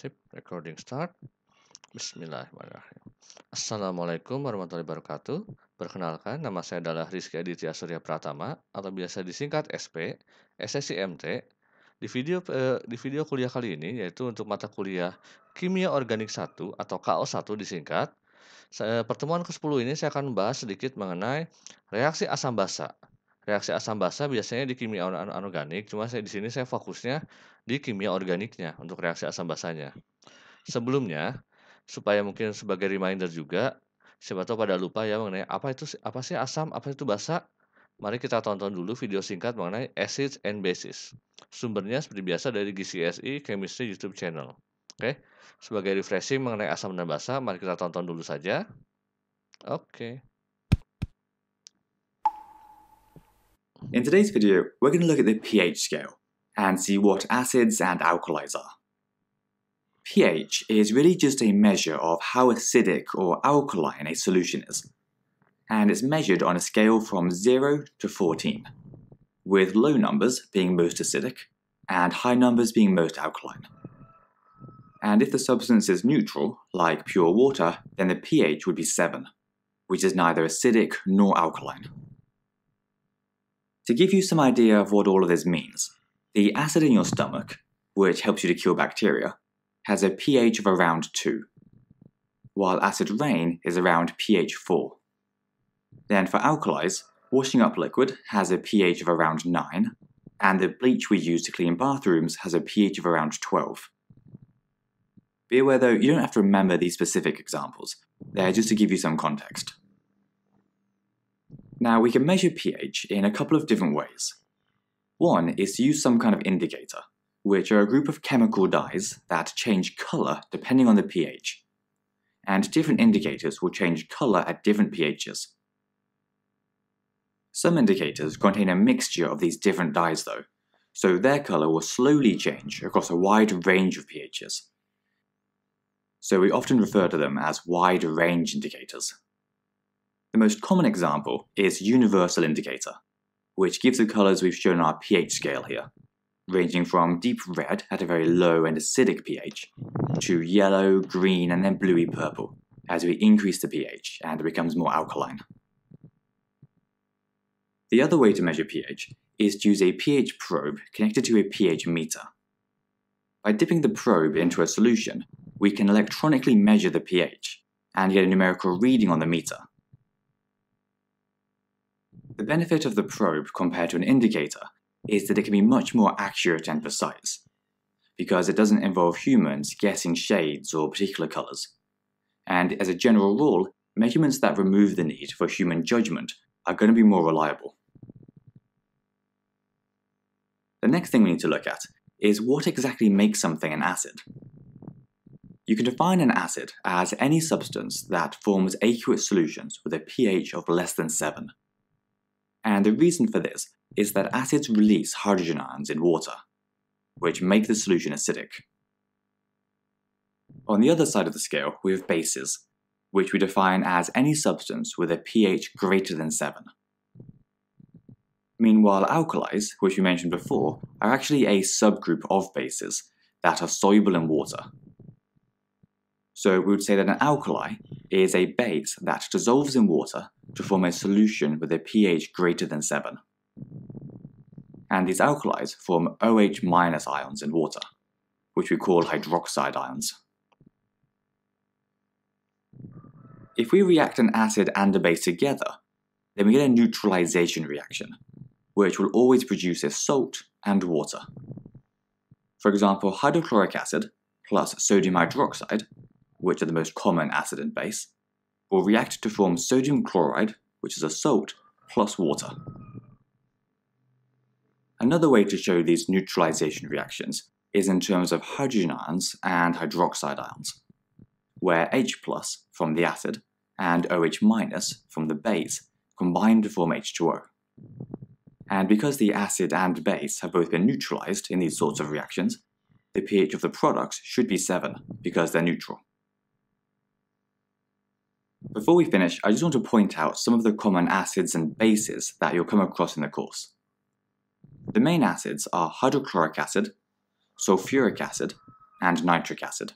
Sip, recording start. Bismillahirrahmanirrahim. Assalamualaikum warahmatullahi wabarakatuh. Perkenalkan, nama saya adalah Rizky Aditya Surya Pratama, atau biasa disingkat SP, SSCMT. Di video eh, di video kuliah kali ini, yaitu untuk mata kuliah Kimia Organik 1 atau KO1 disingkat, pertemuan ke-10 ini saya akan membahas sedikit mengenai reaksi asam basa reaksi asam basa biasanya di kimia anu, anorganik, cuma saya di sini saya fokusnya di kimia organiknya untuk reaksi asam basanya. Sebelumnya, supaya mungkin sebagai reminder juga, siapa tahu pada lupa ya mengenai apa itu apa sih asam, apa itu basa. Mari kita tonton dulu video singkat mengenai acids and bases. Sumbernya seperti biasa dari GCSE Chemistry YouTube channel. Oke, sebagai refreshing mengenai asam dan basa, mari kita tonton dulu saja. Oke. Okay. In today's video, we're going to look at the pH scale and see what acids and alkalis are. pH is really just a measure of how acidic or alkaline a solution is, and it's measured on a scale from 0 to 14, with low numbers being most acidic and high numbers being most alkaline. And if the substance is neutral, like pure water, then the pH would be 7, which is neither acidic nor alkaline. To give you some idea of what all of this means, the acid in your stomach, which helps you to kill bacteria, has a pH of around 2, while acid rain is around pH 4. Then for alkalis, washing up liquid has a pH of around 9, and the bleach we use to clean bathrooms has a pH of around 12. Be aware though, you don't have to remember these specific examples, they're just to give you some context. Now we can measure pH in a couple of different ways. One is to use some kind of indicator, which are a group of chemical dyes that change color depending on the pH. And different indicators will change color at different pHs. Some indicators contain a mixture of these different dyes though, so their color will slowly change across a wide range of pHs. So we often refer to them as wide range indicators most common example is universal indicator, which gives the colors we've shown on our pH scale here, ranging from deep red at a very low and acidic pH to yellow, green, and then bluey purple as we increase the pH and it becomes more alkaline. The other way to measure pH is to use a pH probe connected to a pH meter. By dipping the probe into a solution, we can electronically measure the pH and get a numerical reading on the meter, the benefit of the probe compared to an indicator is that it can be much more accurate and precise, because it doesn't involve humans guessing shades or particular colours. And as a general rule, measurements that remove the need for human judgment are going to be more reliable. The next thing we need to look at is what exactly makes something an acid. You can define an acid as any substance that forms aqueous solutions with a pH of less than 7. And the reason for this is that acids release hydrogen ions in water, which make the solution acidic. On the other side of the scale, we have bases, which we define as any substance with a pH greater than 7. Meanwhile, alkalis, which we mentioned before, are actually a subgroup of bases that are soluble in water, so we would say that an alkali is a base that dissolves in water to form a solution with a pH greater than 7. And these alkalis form OH minus ions in water, which we call hydroxide ions. If we react an acid and a base together, then we get a neutralization reaction, which will always produce a salt and water. For example, hydrochloric acid plus sodium hydroxide which are the most common acid and base, will react to form sodium chloride, which is a salt, plus water. Another way to show these neutralization reactions is in terms of hydrogen ions and hydroxide ions, where H plus from the acid and OH minus from the base combine to form H2O. And because the acid and base have both been neutralized in these sorts of reactions, the pH of the products should be 7 because they're neutral. Before we finish, I just want to point out some of the common acids and bases that you'll come across in the course. The main acids are hydrochloric acid, sulfuric acid, and nitric acid,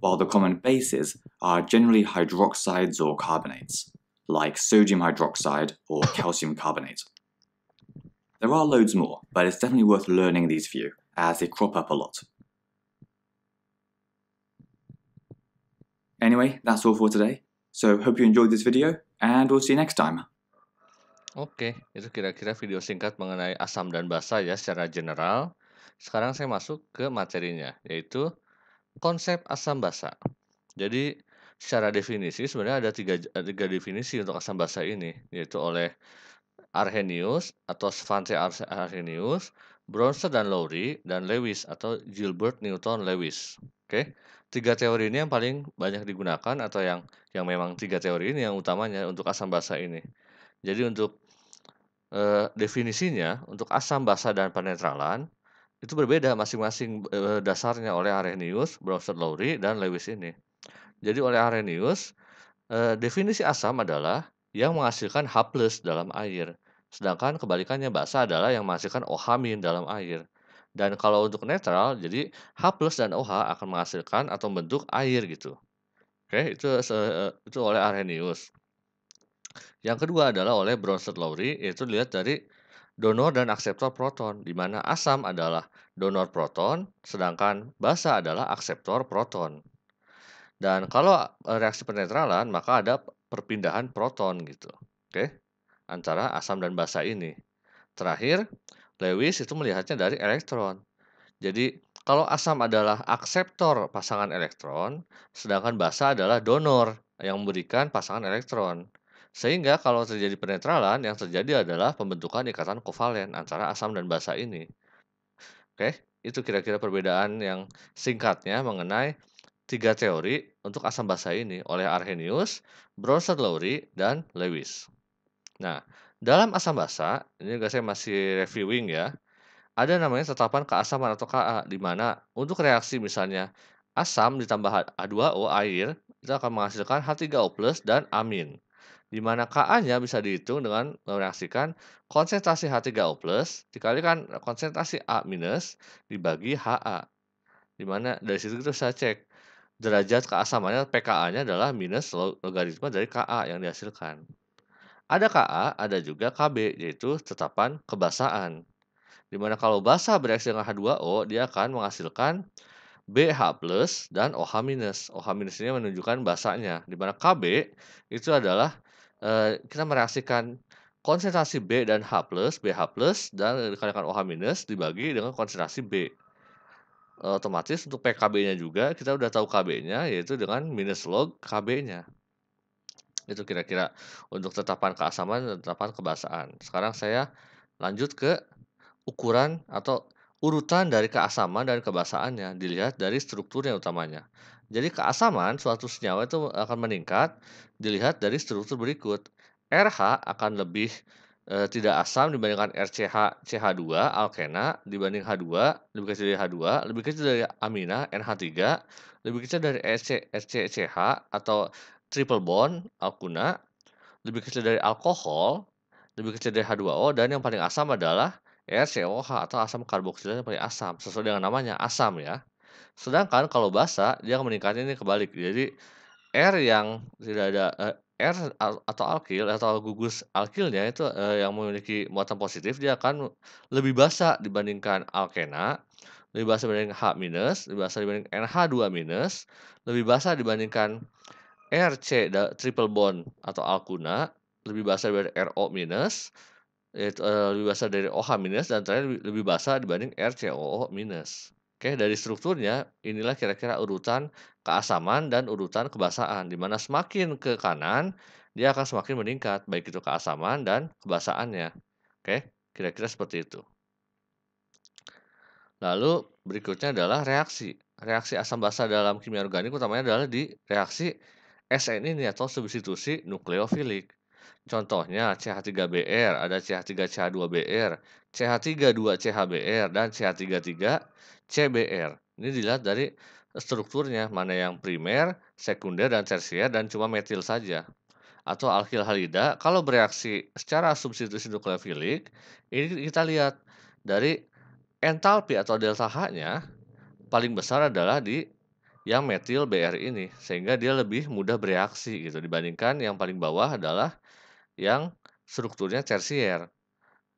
while the common bases are generally hydroxides or carbonates, like sodium hydroxide or calcium carbonate. There are loads more, but it's definitely worth learning these few, as they crop up a lot. Anyway, that's all for today. So hope you enjoyed this video and we'll see you next time. Oke, okay, itu kira-kira video singkat mengenai asam dan basa ya secara general. Sekarang saya masuk ke materinya, yaitu konsep asam basa. Jadi secara definisi sebenarnya ada tiga, eh, tiga definisi untuk asam basa ini, yaitu oleh Arrhenius atau Svante Arrhenius, Bronson dan Lowry, dan Lewis atau Gilbert Newton Lewis. Oke, okay? tiga teori ini yang paling banyak digunakan atau yang yang memang tiga teori ini yang utamanya untuk asam basa ini. Jadi untuk e, definisinya untuk asam basa dan penetralan itu berbeda masing-masing e, dasarnya oleh Arrhenius, Bronsted Lowry dan Lewis ini. Jadi oleh Arrhenius e, definisi asam adalah yang menghasilkan H+ dalam air, sedangkan kebalikannya basa adalah yang menghasilkan OH- dalam air. Dan kalau untuk netral, jadi H plus dan OH akan menghasilkan atau membentuk air gitu. Oke, itu itu oleh Arrhenius. Yang kedua adalah oleh Bronsted-Lowry, yaitu dilihat dari donor dan akseptor proton, di mana asam adalah donor proton, sedangkan basa adalah akseptor proton. Dan kalau e, reaksi penetralan, maka ada perpindahan proton gitu, oke, antara asam dan basa ini. Terakhir, Lewis itu melihatnya dari elektron. Jadi kalau asam adalah akseptor pasangan elektron, sedangkan basa adalah donor yang memberikan pasangan elektron. Sehingga kalau terjadi penetralan, yang terjadi adalah pembentukan ikatan kovalen antara asam dan basa ini. Oke, itu kira-kira perbedaan yang singkatnya mengenai tiga teori untuk asam basa ini oleh Arrhenius, Bronsted Lowry, dan Lewis. Nah, dalam asam basa, ini juga saya masih reviewing ya, ada namanya tetapan keasaman atau KA, di mana untuk reaksi misalnya asam ditambah H2O air, itu akan menghasilkan H3O+, plus dan amin. Di mana KA-nya bisa dihitung dengan mereaksikan konsentrasi H3O+, plus dikalikan konsentrasi A- minus dibagi HA. Di mana dari situ kita bisa cek, derajat keasamannya PKA-nya adalah minus logaritma dari KA yang dihasilkan. Ada KA, ada juga KB, yaitu tetapan kebasaan. Dimana kalau basa bereaksi dengan H2O, dia akan menghasilkan BH plus dan OH minus. OH minus ini menunjukkan basanya. Dimana KB itu adalah eh, kita mereaksikan konsentrasi B dan H plus, BH plus dan dikalikan OH minus dibagi dengan konsentrasi B. Otomatis untuk PKB-nya juga kita sudah tahu KB-nya yaitu dengan minus log KB-nya. Itu kira-kira untuk tetapan keasaman dan tetapan kebasaan. Sekarang saya lanjut ke ukuran atau urutan dari keasaman dan kebasaannya dilihat dari strukturnya utamanya. Jadi keasaman suatu senyawa itu akan meningkat dilihat dari struktur berikut. RH akan lebih e, tidak asam dibandingkan RCH CH2 alkena dibanding H2 lebih kecil dari H2 lebih kecil dari amina NH3 lebih kecil dari e sc ch atau triple bond alkuna lebih kecil dari alkohol, lebih kecil dari H2O dan yang paling asam adalah RCOH ya, atau asam karboksilat yang paling asam sesuai dengan namanya asam ya. Sedangkan kalau basa dia akan meningkatnya ini kebalik. Jadi R yang tidak ada eh, R atau alkil atau gugus alkilnya itu eh, yang memiliki muatan positif dia akan lebih basa dibandingkan alkena lebih basa dibanding H minus, lebih basa dibanding NH2 minus, lebih basa dibandingkan RC triple bond atau alkuna lebih basah dari RO minus yaitu, uh, eh, lebih basah dari OH minus dan terakhir lebih, lebih basah dibanding RCOO minus. Oke, dari strukturnya inilah kira-kira urutan keasaman dan urutan kebasaan di mana semakin ke kanan dia akan semakin meningkat baik itu keasaman dan kebasaannya. Oke, kira-kira seperti itu. Lalu berikutnya adalah reaksi. Reaksi asam basa dalam kimia organik utamanya adalah di reaksi SN ini atau substitusi nukleofilik. Contohnya CH3BR, ada CH3CH2BR, CH32CHBR, dan CH33CBR. Ini dilihat dari strukturnya, mana yang primer, sekunder, dan tersier, dan cuma metil saja. Atau alkil halida, kalau bereaksi secara substitusi nukleofilik, ini kita lihat dari entalpi atau delta H-nya paling besar adalah di yang metil BR ini sehingga dia lebih mudah bereaksi gitu dibandingkan yang paling bawah adalah yang strukturnya tersier.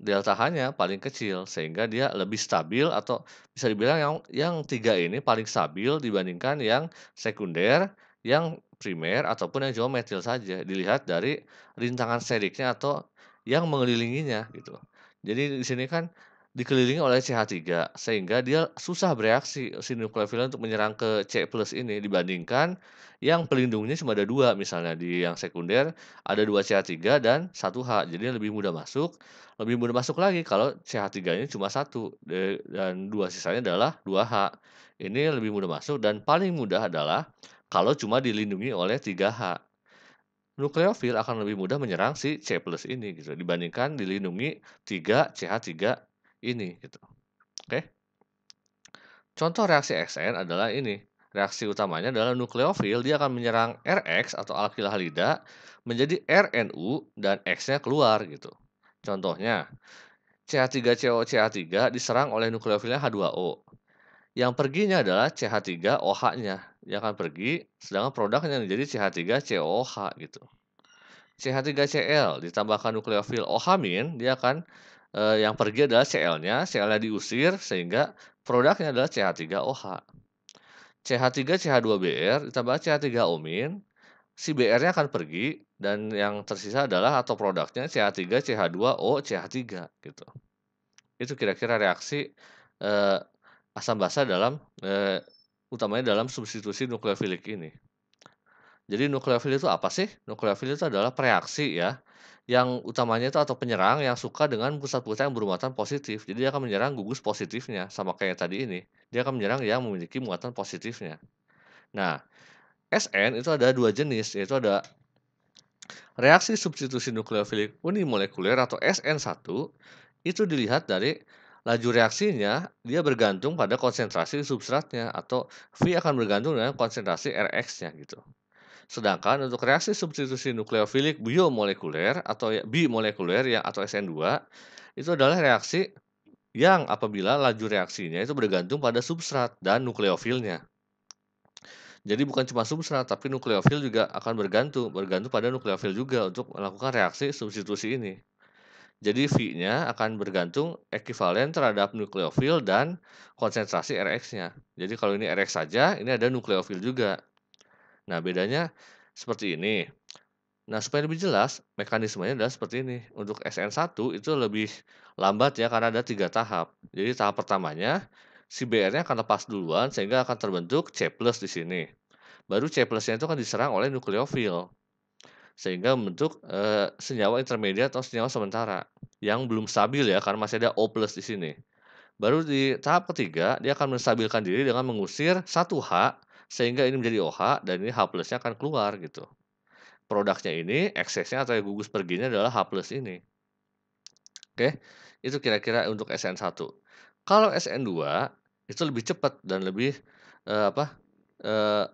Delta H-nya paling kecil sehingga dia lebih stabil atau bisa dibilang yang yang tiga ini paling stabil dibandingkan yang sekunder, yang primer ataupun yang metil saja dilihat dari rintangan seriknya atau yang mengelilinginya gitu. Jadi di sini kan dikelilingi oleh CH3 sehingga dia susah bereaksi si nukleofilnya untuk menyerang ke C+ ini dibandingkan yang pelindungnya cuma ada dua misalnya di yang sekunder ada dua CH3 dan satu H jadi lebih mudah masuk lebih mudah masuk lagi kalau CH3-nya cuma satu dan dua sisanya adalah dua h ini lebih mudah masuk dan paling mudah adalah kalau cuma dilindungi oleh 3H nukleofil akan lebih mudah menyerang si C+ ini gitu dibandingkan dilindungi 3 CH3 ini gitu. Oke. Contoh reaksi XN adalah ini. Reaksi utamanya adalah nukleofil dia akan menyerang RX atau alkil halida menjadi RNU dan X-nya keluar gitu. Contohnya, CH3COCH3 diserang oleh nukleofilnya H2O. Yang perginya adalah CH3OH-nya. Yang akan pergi, sedangkan produknya menjadi CH3COOH gitu. CH3Cl ditambahkan nukleofil OH-, dia akan eh, yang pergi adalah CL-nya, CL-nya diusir sehingga produknya adalah CH3OH. CH3CH2BR ditambah CH3-omin, si BR-nya akan pergi dan yang tersisa adalah atau produknya CH3CH2O CH3 gitu. Itu kira-kira reaksi eh, asam basa dalam eh, utamanya dalam substitusi nukleofilik ini. Jadi nukleofil itu apa sih? Nukleofil itu adalah pereaksi ya yang utamanya itu atau penyerang yang suka dengan pusat-pusat yang bermuatan positif. Jadi dia akan menyerang gugus positifnya sama kayak tadi ini. Dia akan menyerang yang memiliki muatan positifnya. Nah, SN itu ada dua jenis yaitu ada reaksi substitusi nukleofilik unimolekuler atau SN1 itu dilihat dari laju reaksinya dia bergantung pada konsentrasi substratnya atau V akan bergantung dengan konsentrasi RX-nya gitu. Sedangkan untuk reaksi substitusi nukleofilik biomolekuler atau ya, bimolekuler yang atau SN2 itu adalah reaksi yang apabila laju reaksinya itu bergantung pada substrat dan nukleofilnya. Jadi bukan cuma substrat tapi nukleofil juga akan bergantung, bergantung pada nukleofil juga untuk melakukan reaksi substitusi ini. Jadi V-nya akan bergantung ekivalen terhadap nukleofil dan konsentrasi RX-nya. Jadi kalau ini RX saja, ini ada nukleofil juga. Nah, bedanya seperti ini. Nah, supaya lebih jelas, mekanismenya adalah seperti ini. Untuk SN1 itu lebih lambat ya, karena ada tiga tahap. Jadi, tahap pertamanya, si BR-nya akan lepas duluan, sehingga akan terbentuk C+, di sini. Baru C+-nya itu akan diserang oleh nukleofil, sehingga membentuk e, senyawa intermediate atau senyawa sementara, yang belum stabil ya, karena masih ada O+, di sini. Baru di tahap ketiga, dia akan menstabilkan diri dengan mengusir 1H sehingga ini menjadi OH dan ini H plusnya akan keluar gitu. Produknya ini, eksesnya atau yang gugus perginya adalah H plus ini. Oke, itu kira-kira untuk SN1. Kalau SN2 itu lebih cepat dan lebih uh, apa? Uh,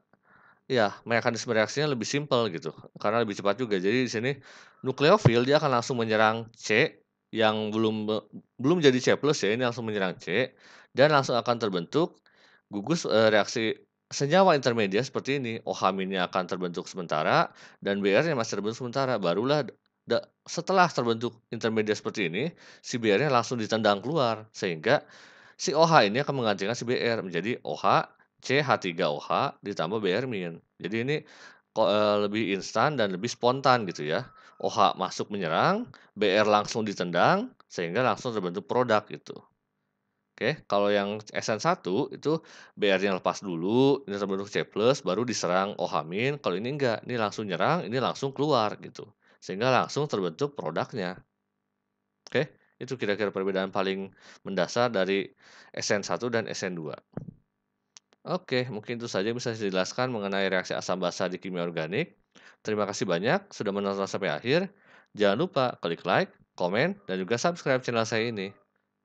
ya mekanisme reaksinya lebih simpel gitu karena lebih cepat juga jadi di sini nukleofil dia akan langsung menyerang C yang belum belum jadi C plus ya ini langsung menyerang C dan langsung akan terbentuk gugus uh, reaksi Senyawa intermedia seperti ini, OH- ini akan terbentuk sementara dan Br-nya masih terbentuk sementara. Barulah setelah terbentuk intermedia seperti ini, si Br-nya langsung ditendang keluar sehingga si OH ini akan menggantikan si Br menjadi OH CH3OH ditambah Br-. Jadi ini e, lebih instan dan lebih spontan gitu ya. OH masuk menyerang, BR langsung ditendang sehingga langsung terbentuk produk gitu. Oke, kalau yang SN1 itu BR-nya lepas dulu, ini terbentuk C+, baru diserang OH-. Kalau ini enggak, ini langsung nyerang, ini langsung keluar gitu. Sehingga langsung terbentuk produknya. Oke, itu kira-kira perbedaan paling mendasar dari SN1 dan SN2. Oke, mungkin itu saja bisa dijelaskan mengenai reaksi asam basa di kimia organik. Terima kasih banyak sudah menonton sampai akhir. Jangan lupa klik like, komen, dan juga subscribe channel saya ini.